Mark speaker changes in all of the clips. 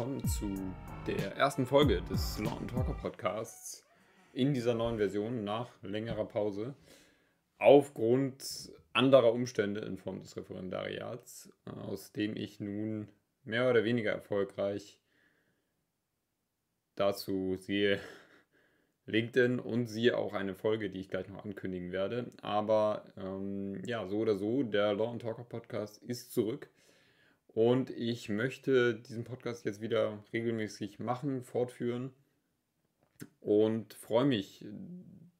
Speaker 1: willkommen zu der ersten Folge des Mountain Talker Podcasts in dieser neuen Version nach längerer Pause. Aufgrund anderer Umstände in Form des Referendariats, aus dem ich nun mehr oder weniger erfolgreich dazu sehe LinkedIn und sie auch eine Folge, die ich gleich noch ankündigen werde. Aber ähm, ja, so oder so, der Law Talker Podcast ist zurück. Und ich möchte diesen Podcast jetzt wieder regelmäßig machen, fortführen und freue mich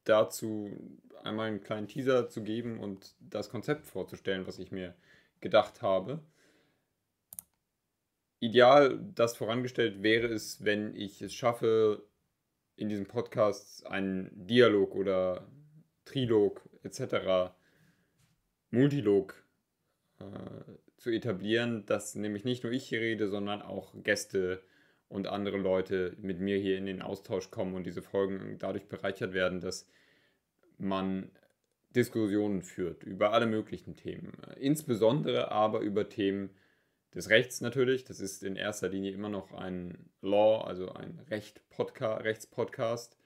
Speaker 1: dazu, einmal einen kleinen Teaser zu geben und das Konzept vorzustellen, was ich mir gedacht habe. Ideal, das vorangestellt wäre es, wenn ich es schaffe, in diesem Podcast einen Dialog oder Trilog etc. Multilog äh, zu etablieren, dass nämlich nicht nur ich hier rede, sondern auch Gäste und andere Leute mit mir hier in den Austausch kommen und diese Folgen dadurch bereichert werden, dass man Diskussionen führt über alle möglichen Themen. Insbesondere aber über Themen des Rechts natürlich. Das ist in erster Linie immer noch ein Law, also ein Recht -Podca Rechtspodcast,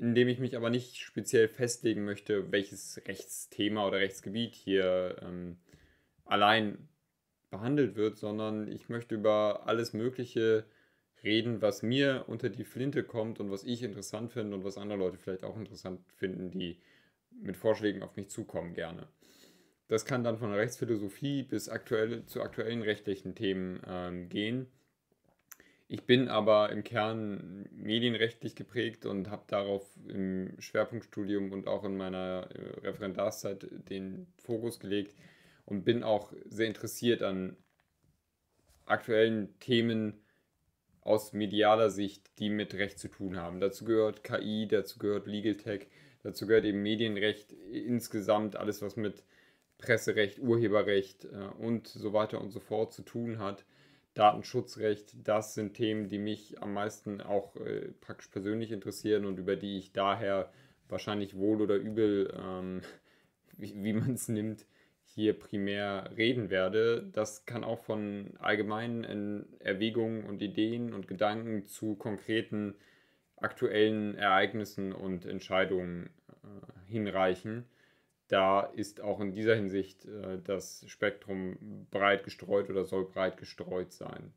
Speaker 1: in dem ich mich aber nicht speziell festlegen möchte, welches Rechtsthema oder Rechtsgebiet hier ähm, allein behandelt wird, sondern ich möchte über alles Mögliche reden, was mir unter die Flinte kommt und was ich interessant finde und was andere Leute vielleicht auch interessant finden, die mit Vorschlägen auf mich zukommen gerne. Das kann dann von Rechtsphilosophie bis aktuell, zu aktuellen rechtlichen Themen ähm, gehen. Ich bin aber im Kern medienrechtlich geprägt und habe darauf im Schwerpunktstudium und auch in meiner äh, Referendarszeit den Fokus gelegt, und bin auch sehr interessiert an aktuellen Themen aus medialer Sicht, die mit Recht zu tun haben. Dazu gehört KI, dazu gehört Legal Tech, dazu gehört eben Medienrecht insgesamt, alles was mit Presserecht, Urheberrecht äh, und so weiter und so fort zu tun hat. Datenschutzrecht, das sind Themen, die mich am meisten auch äh, praktisch persönlich interessieren und über die ich daher wahrscheinlich wohl oder übel, ähm, wie, wie man es nimmt, hier primär reden werde, das kann auch von allgemeinen Erwägungen und Ideen und Gedanken zu konkreten aktuellen Ereignissen und Entscheidungen äh, hinreichen. Da ist auch in dieser Hinsicht äh, das Spektrum breit gestreut oder soll breit gestreut sein.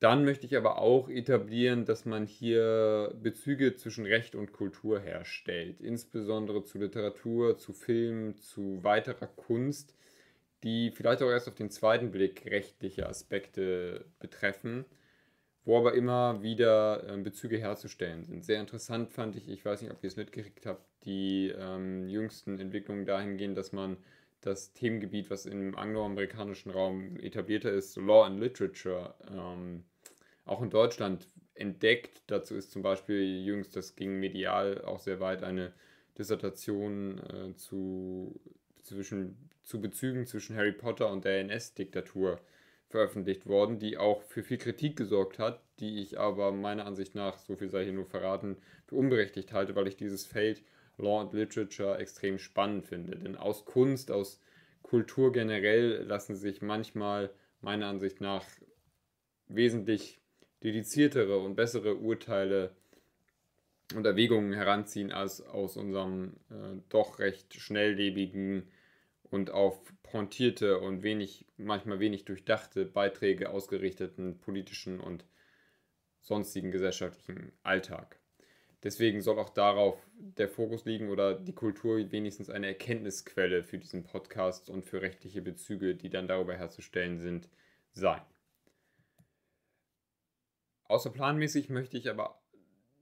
Speaker 1: Dann möchte ich aber auch etablieren, dass man hier Bezüge zwischen Recht und Kultur herstellt, insbesondere zu Literatur, zu Film, zu weiterer Kunst, die vielleicht auch erst auf den zweiten Blick rechtliche Aspekte betreffen, wo aber immer wieder ähm, Bezüge herzustellen sind. Sehr interessant fand ich, ich weiß nicht, ob ihr es mitgekriegt habt, die ähm, jüngsten Entwicklungen dahingehend, dass man das Themengebiet, was im angloamerikanischen Raum etablierter ist, Law and Literature, ähm, auch in Deutschland entdeckt. Dazu ist zum Beispiel jüngst, das ging medial auch sehr weit, eine Dissertation äh, zu, zwischen, zu Bezügen zwischen Harry Potter und der NS-Diktatur veröffentlicht worden, die auch für viel Kritik gesorgt hat, die ich aber meiner Ansicht nach, so viel sei hier nur verraten, für unberechtigt halte, weil ich dieses Feld Law and Literature extrem spannend finde. Denn aus Kunst, aus Kultur generell lassen sich manchmal meiner Ansicht nach wesentlich dediziertere und bessere Urteile und Erwägungen heranziehen als aus unserem äh, doch recht schnelllebigen und auf pointierte und wenig, manchmal wenig durchdachte Beiträge ausgerichteten politischen und sonstigen gesellschaftlichen Alltag. Deswegen soll auch darauf der Fokus liegen oder die Kultur wenigstens eine Erkenntnisquelle für diesen Podcast und für rechtliche Bezüge, die dann darüber herzustellen sind, sein. Außerplanmäßig möchte ich aber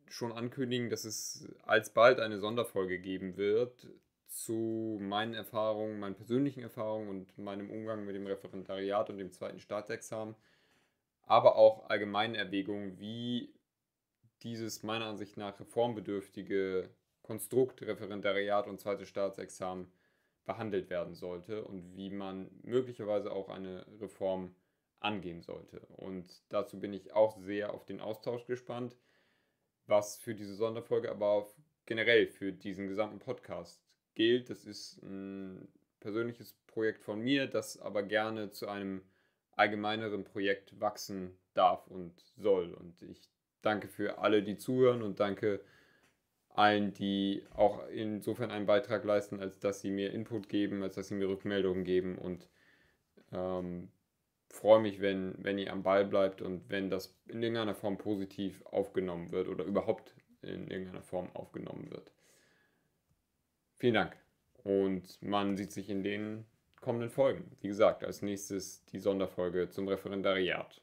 Speaker 1: schon ankündigen, dass es alsbald eine Sonderfolge geben wird zu meinen Erfahrungen, meinen persönlichen Erfahrungen und meinem Umgang mit dem Referendariat und dem zweiten Staatsexamen, aber auch allgemeinen Erwägungen, wie dieses meiner Ansicht nach reformbedürftige Konstrukt Referendariat und zweites Staatsexamen behandelt werden sollte und wie man möglicherweise auch eine Reform angehen sollte. Und dazu bin ich auch sehr auf den Austausch gespannt, was für diese Sonderfolge, aber auch generell für diesen gesamten Podcast gilt. Das ist ein persönliches Projekt von mir, das aber gerne zu einem allgemeineren Projekt wachsen darf und soll. Und ich danke für alle, die zuhören und danke allen, die auch insofern einen Beitrag leisten, als dass sie mir Input geben, als dass sie mir Rückmeldungen geben und ähm, freue mich, wenn, wenn ihr am Ball bleibt und wenn das in irgendeiner Form positiv aufgenommen wird oder überhaupt in irgendeiner Form aufgenommen wird. Vielen Dank. Und man sieht sich in den kommenden Folgen. Wie gesagt, als nächstes die Sonderfolge zum Referendariat.